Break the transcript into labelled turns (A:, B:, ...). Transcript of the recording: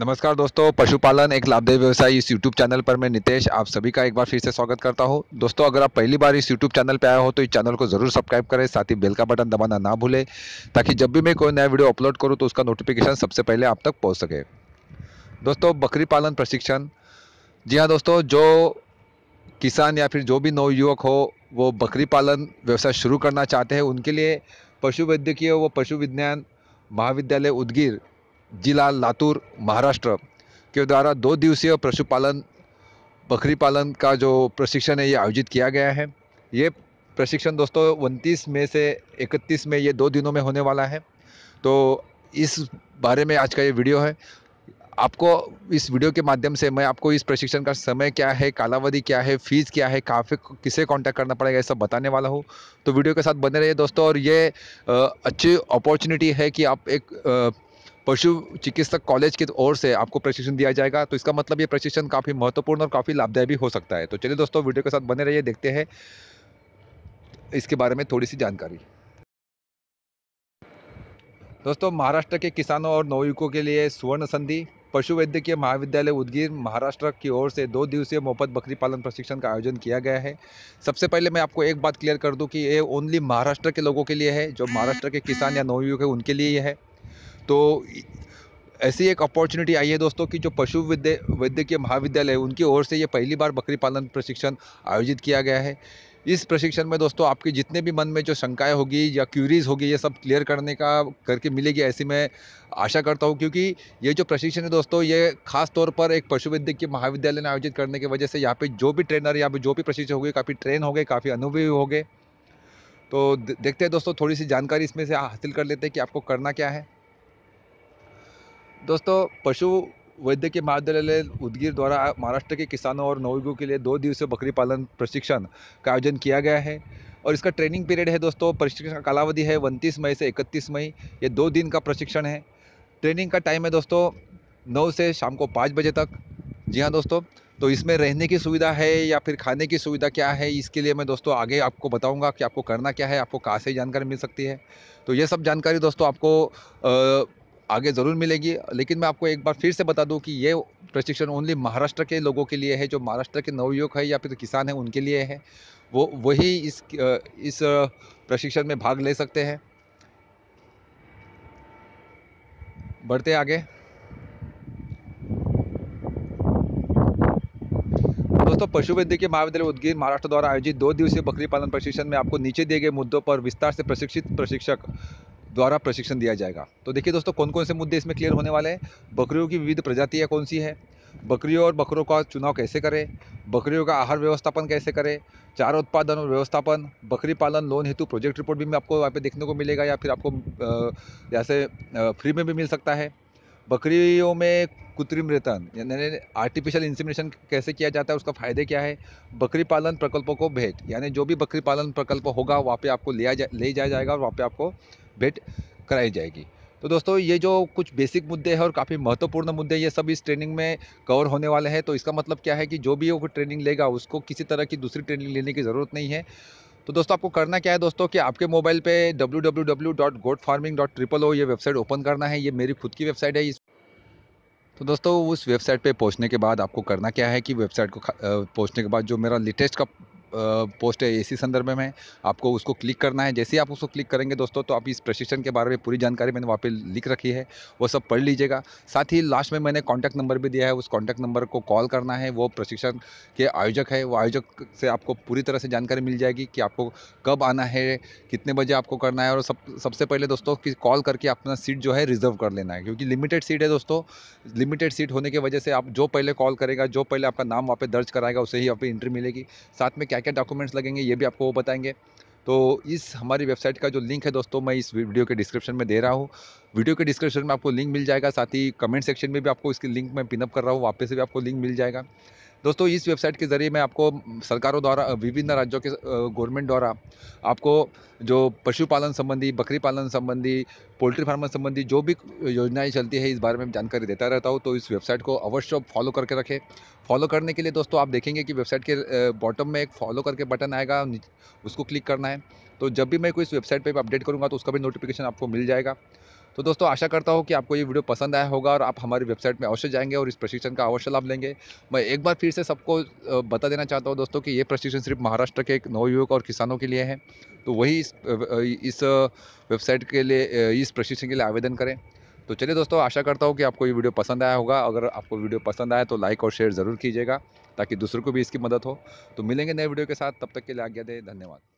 A: नमस्कार दोस्तों पशुपालन एक लाभदायी व्यवसाय इस यूट्यूब चैनल पर मैं नितेश आप सभी का एक बार फिर से स्वागत करता हूं दोस्तों अगर आप पहली बार इस यूट्यूब चैनल पर आया हो तो इस चैनल को जरूर सब्सक्राइब करें साथ ही बेल का बटन दबाना ना भूलें ताकि जब भी मैं कोई नया वीडियो अपलोड करूँ तो उसका नोटिफिकेशन सबसे पहले आप तक पहुँच सके दोस्तों बकरी पालन प्रशिक्षण जी हाँ दोस्तों जो किसान या फिर जो भी नवयुवक हो वो बकरी पालन व्यवसाय शुरू करना चाहते हैं उनके लिए पशु वैद्यकीय व पशु विज्ञान महाविद्यालय उदगीर जिला लातूर महाराष्ट्र के द्वारा दो दिवसीय पशुपालन बकरी पालन का जो प्रशिक्षण है ये आयोजित किया गया है ये प्रशिक्षण दोस्तों उनतीस मई से इकतीस मई ये दो दिनों में होने वाला है तो इस बारे में आज का ये वीडियो है आपको इस वीडियो के माध्यम से मैं आपको इस प्रशिक्षण का समय क्या है कालावधि क्या है फीस क्या है काफ़ी किसे कांटेक्ट करना पड़ेगा ये सब बताने वाला हूँ तो वीडियो के साथ बने रहिए दोस्तों और ये अच्छी अपॉर्चुनिटी है कि आप एक पशु चिकित्सक कॉलेज की ओर से आपको प्रशिक्षण दिया जाएगा तो इसका मतलब ये प्रशिक्षण काफ़ी महत्वपूर्ण और काफ़ी लाभदायी भी हो सकता है तो चलिए दोस्तों वीडियो के साथ बने रहिए देखते हैं इसके बारे में थोड़ी सी जानकारी दोस्तों महाराष्ट्र के किसानों और नवयुवकों के लिए सुवर्ण संधि पशु वैद्यकीय महाविद्यालय उदगीर महाराष्ट्र की ओर से दो दिवसीय मोफत बकरी पालन प्रशिक्षण का आयोजन किया गया है सबसे पहले मैं आपको एक बात क्लियर कर दूं कि ये ओनली महाराष्ट्र के लोगों के लिए है जो महाराष्ट्र के किसान या नवयुवक है उनके लिए है तो ऐसी एक अपॉर्चुनिटी आई है दोस्तों कि जो पशु विद्य वैद्यकीय महाविद्यालय है उनकी ओर से ये पहली बार बकरी पालन प्रशिक्षण आयोजित किया गया है इस प्रशिक्षण में दोस्तों आपके जितने भी मन में जो शंकाएं होगी या क्यूरीज होगी ये सब क्लियर करने का करके मिलेगी ऐसी मैं आशा करता हूँ क्योंकि ये जो प्रशिक्षण है दोस्तों ये खास तौर पर एक पशु वैद्यकीय महाविद्यालय ने आयोजित करने की वजह से यहाँ पे जो भी ट्रेनर यहाँ पे जो भी प्रशिक्षण हो काफ़ी ट्रेन हो गए काफ़ी अनुभवी हो गए तो देखते हैं दोस्तों थोड़ी सी जानकारी इसमें से हासिल कर लेते हैं कि आपको करना क्या है दोस्तों पशु वैद्यकीय महाविद्यालय उदगीर द्वारा महाराष्ट्र के किसानों और नौयुगों के लिए दो दिवसीय बकरी पालन प्रशिक्षण का आयोजन किया गया है और इसका ट्रेनिंग पीरियड है दोस्तों प्रशिक्षण का कालावधि है उनतीस मई से इकतीस मई ये दो दिन का प्रशिक्षण है ट्रेनिंग का टाइम है दोस्तों नौ से शाम को पाँच बजे तक जी हाँ दोस्तों तो इसमें रहने की सुविधा है या फिर खाने की सुविधा क्या है इसके लिए मैं दोस्तों आगे आपको बताऊंगा कि आपको करना क्या है आपको कहाँ से जानकारी मिल सकती है तो ये सब जानकारी दोस्तों आपको आगे ज़रूर मिलेगी लेकिन मैं आपको एक बार फिर से बता दूं कि ये प्रशिक्षण ओनली महाराष्ट्र के लोगों के लिए है जो महाराष्ट्र के नवयुवक है या फिर किसान है उनके लिए है वो वही इस इस प्रशिक्षण में भाग ले सकते हैं बढ़ते आगे दोस्तों पशु वैद्यकीय महाविद्यालय उदगीर महाराष्ट्र द्वारा आयोजित दो दिवसीय बकरी पालन प्रशिक्षण में आपको नीचे दिए गए मुद्दों पर विस्तार से प्रशिक्षित प्रशिक्षक द्वारा प्रशिक्षण दिया जाएगा तो देखिए दोस्तों कौन कौन से मुद्दे इसमें क्लियर होने वाले हैं बकरियों की विविध प्रजातियाँ कौन सी है बकरियों और बकरों का चुनाव कैसे करें बकरियों का आहार व्यवस्थापन कैसे करें चार उत्पादन और व्यवस्थापन बकरी पालन लोन हेतु प्रोजेक्ट रिपोर्ट भी मैं आपको वहाँ पे देखने को मिलेगा या फिर आपको जैसे फ्री में भी मिल सकता है बकरियों में कृत्रिम रेतन यानी आर्टिफिशियल इंसिमिनेशन कैसे किया जाता है उसका फ़ायदे क्या है बकरी पालन प्रकल्पों को भेंट यानी जो भी बकरी पालन प्रकल्प होगा वहाँ पे आपको लिया जा ले जाया जाएगा और वहाँ पे आपको अपडेट कराई जाएगी तो दोस्तों ये जो कुछ बेसिक मुद्दे हैं और काफ़ी महत्वपूर्ण मुद्दे ये सब इस ट्रेनिंग में कवर होने वाले हैं तो इसका मतलब क्या है कि जो भी वो ट्रेनिंग लेगा उसको किसी तरह की दूसरी ट्रेनिंग लेने की ज़रूरत नहीं है तो दोस्तों आपको करना क्या है दोस्तों कि आपके मोबाइल पे www.goatfarming.triple ये वेबसाइट ओपन करना है ये मेरी खुद की वेबसाइट है इस तो दोस्तों उस वेबसाइट पे पहुंचने के बाद आपको करना क्या है कि वेबसाइट को पहुंचने के बाद जो मेरा लेटेस्ट का पोस्ट है इसी संदर्भ में आपको उसको क्लिक करना है जैसे ही आप उसको क्लिक करेंगे दोस्तों तो आप इस प्रशिक्षण के बारे में पूरी जानकारी मैंने वहाँ पे लिख रखी है वो सब पढ़ लीजिएगा साथ ही लास्ट में मैंने कॉन्टैक्ट नंबर भी दिया है उस कॉन्टैक्ट नंबर को कॉल करना है वो प्रशिक्षण के आयोजक है वो आयोजक से आपको पूरी तरह से जानकारी मिल जाएगी कि आपको कब आना है कितने बजे आपको करना है और सब सबसे पहले दोस्तों कि कॉल करके अपना सीट जो है रिजर्व कर लेना है क्योंकि लिमिटेड सीट है दोस्तों लिमिटेड सीट होने की वजह से आप जो पहले कॉल करेगा जो पहले आपका नाम वहाँ पर दर्ज कराएगा उसे ही वहाँ पर एंट्री मिलेगी साथ में क्या क्या क्या डॉक्यूमेंट्स लगेंगे ये भी आपको वो बताएंगे तो इस हमारी वेबसाइट का जो लिंक है दोस्तों मैं इस वीडियो के डिस्क्रिप्शन में दे रहा हूँ वीडियो के डिस्क्रिप्शन में आपको लिंक मिल जाएगा साथ ही कमेंट सेक्शन में भी आपको इसकी लिंक मैं पिनअप कर रहा हूँ वापस से भी आपको लिंक मिल जाएगा दोस्तों इस वेबसाइट के ज़रिए मैं आपको सरकारों द्वारा विभिन्न राज्यों के गवर्नमेंट द्वारा आपको जो पशुपालन संबंधी बकरी पालन संबंधी पोल्ट्री फार्म संबंधी जो भी योजनाएं चलती है इस बारे में जानकारी देता रहता हूँ तो इस वेबसाइट को अवश्य फॉलो करके रखें फॉलो करने के लिए दोस्तों आप देखेंगे कि वेबसाइट के बॉटम में एक फॉलो करके बटन आएगा उसको क्लिक करना है तो जब भी मैं कोई इस वेबसाइट पर अपडेट करूँगा तो उसका भी नोटिफिकेशन आपको मिल जाएगा तो दोस्तों आशा करता हूँ कि आपको ये वीडियो पसंद आया होगा और आप हमारी वेबसाइट में अवश्य जाएंगे और इस प्रशिक्षण का अवश्य लाभ लेंगे मैं एक बार फिर से सबको बता देना चाहता हूँ दोस्तों कि ये प्रशिक्षण सिर्फ महाराष्ट्र के नवयुवक और किसानों के लिए है तो वही इस इस वेबसाइट के लिए इस प्रशिक्षण के लिए आवेदन करें तो चलिए दोस्तों आशा करता हूँ कि आपको ये वीडियो पसंद आया होगा अगर आपको वीडियो पसंद आया तो लाइक और शेयर ज़रूर कीजिएगा ताकि दूसरों को भी इसकी मदद हो तो मिलेंगे नए वीडियो के साथ तब तक के लिए आज्ञा दें धन्यवाद